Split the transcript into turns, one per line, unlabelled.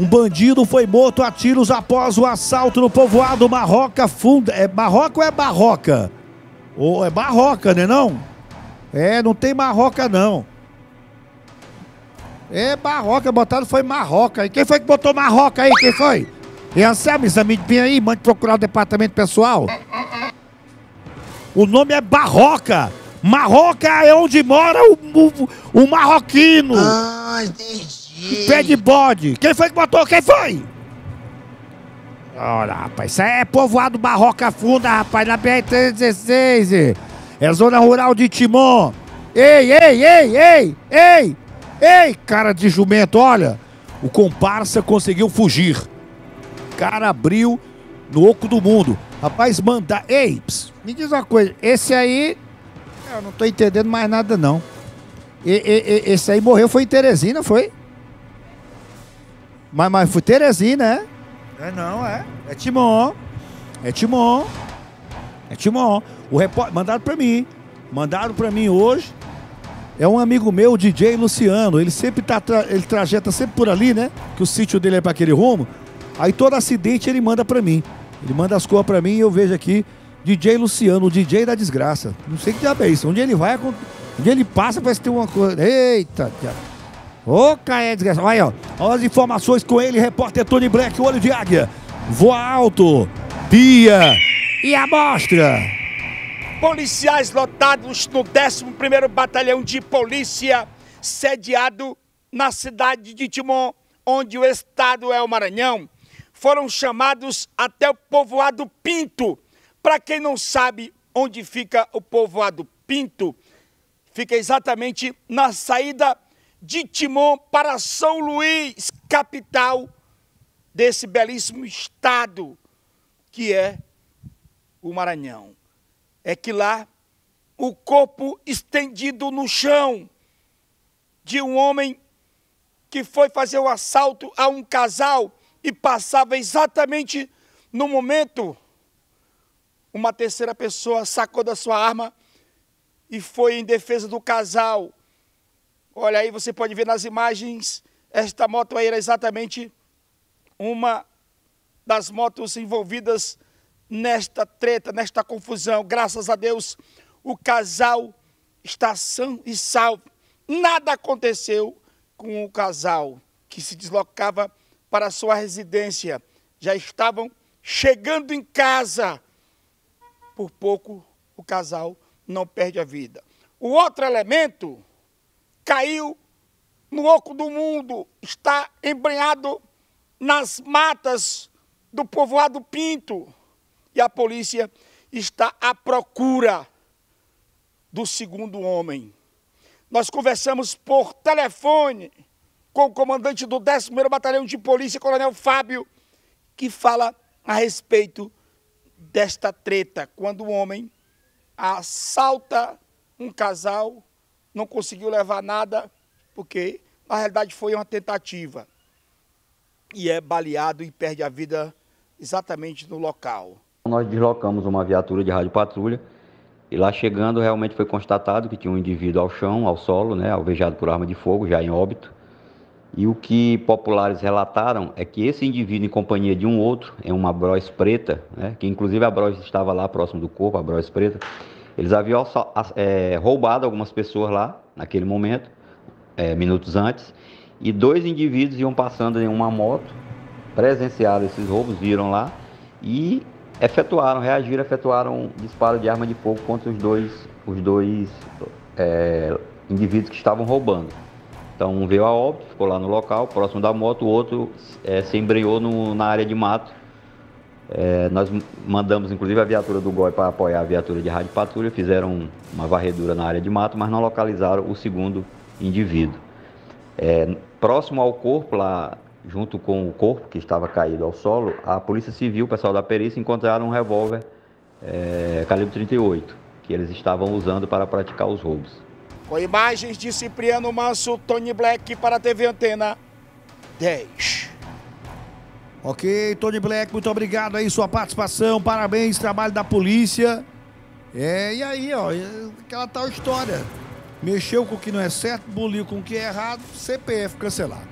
Um bandido foi morto a tiros após o assalto no povoado Marroca Funda. É Marroca ou é Barroca? Ou é Barroca, né não? É, não tem Marroca não. É Barroca, botaram foi Marroca. E quem foi que botou Marroca aí? Quem foi? E é Anselmo, exame de bem aí, mande procurar o departamento pessoal. O nome é Barroca. Marroca é onde mora o, o, o marroquino. Ah, entendi. Pé de bode. Quem foi que botou? Quem foi? Olha, rapaz, isso é povoado Barroca Funda, rapaz, na BR-316. É zona rural de Timon. Ei, ei, ei, ei, ei, ei, cara de jumento, olha. O comparsa conseguiu fugir. Cara abriu no oco do mundo. Rapaz, mandar. Ei, me diz uma coisa. Esse aí. Eu não tô entendendo mais nada, não. E, e, e, esse aí morreu, foi em Teresina, foi? Mas, mas foi Terezinha, né? É não, é. É Timon. É Timon. É Timon. O repórter, mandaram pra mim. Mandaram pra mim hoje. É um amigo meu, o DJ Luciano. Ele sempre tá, tra... ele trajeta sempre por ali, né? Que o sítio dele é pra aquele rumo. Aí todo acidente ele manda pra mim. Ele manda as coisas pra mim e eu vejo aqui. DJ Luciano, o DJ da desgraça. Não sei que diabo é isso. Onde ele vai, é onde ele passa, parece que tem uma coisa. Eita, diabo. Ô, Caé, desgraçado. Olha aí, ó. Olha as informações com ele, repórter Tony Black, olho de águia. Voa alto, pia e amostra.
Policiais lotados no 11º Batalhão de Polícia, sediado na cidade de Timon, onde o estado é o Maranhão, foram chamados até o povoado Pinto. Para quem não sabe onde fica o povoado Pinto, fica exatamente na saída de Timon para São Luís, capital desse belíssimo estado que é o Maranhão. É que lá o corpo estendido no chão de um homem que foi fazer o assalto a um casal e passava exatamente no momento uma terceira pessoa sacou da sua arma e foi em defesa do casal Olha aí, você pode ver nas imagens, esta moto aí era exatamente uma das motos envolvidas nesta treta, nesta confusão. Graças a Deus, o casal está são e salvo. Nada aconteceu com o casal que se deslocava para a sua residência. Já estavam chegando em casa. Por pouco o casal não perde a vida. O outro elemento caiu no oco do mundo, está embrenhado nas matas do povoado Pinto. E a polícia está à procura do segundo homem. Nós conversamos por telefone com o comandante do 11º Batalhão de Polícia, Coronel Fábio, que fala a respeito desta treta, quando o homem assalta um casal não conseguiu levar nada, porque na realidade foi uma tentativa. E é baleado e perde a vida exatamente no local.
Nós deslocamos uma viatura de rádio patrulha e lá chegando realmente foi constatado que tinha um indivíduo ao chão, ao solo, né, alvejado por arma de fogo, já em óbito. E o que populares relataram é que esse indivíduo, em companhia de um outro, em uma broz preta, né, que inclusive a broz estava lá próximo do corpo, a broz preta, eles haviam é, roubado algumas pessoas lá, naquele momento, é, minutos antes, e dois indivíduos iam passando em uma moto, presenciaram esses roubos, viram lá e efetuaram, reagiram, efetuaram um disparo de arma de fogo contra os dois, os dois é, indivíduos que estavam roubando. Então um veio a óbito, ficou lá no local, próximo da moto, o outro é, se embreou no, na área de mato é, nós mandamos inclusive a viatura do GOI para apoiar a viatura de rádio patrulha, fizeram uma varredura na área de mato, mas não localizaram o segundo indivíduo. É, próximo ao corpo, lá junto com o corpo que estava caído ao solo, a Polícia Civil, o pessoal da perícia, encontraram um revólver é, calibre 38 que eles estavam usando para praticar os roubos.
Com imagens de Cipriano Manso, Tony Black para a TV Antena 10.
Ok, Tony Black, muito obrigado aí sua participação, parabéns, trabalho da polícia. É, e aí, ó, é aquela tal história. Mexeu com o que não é certo, boliu com o que é errado, CPF cancelado.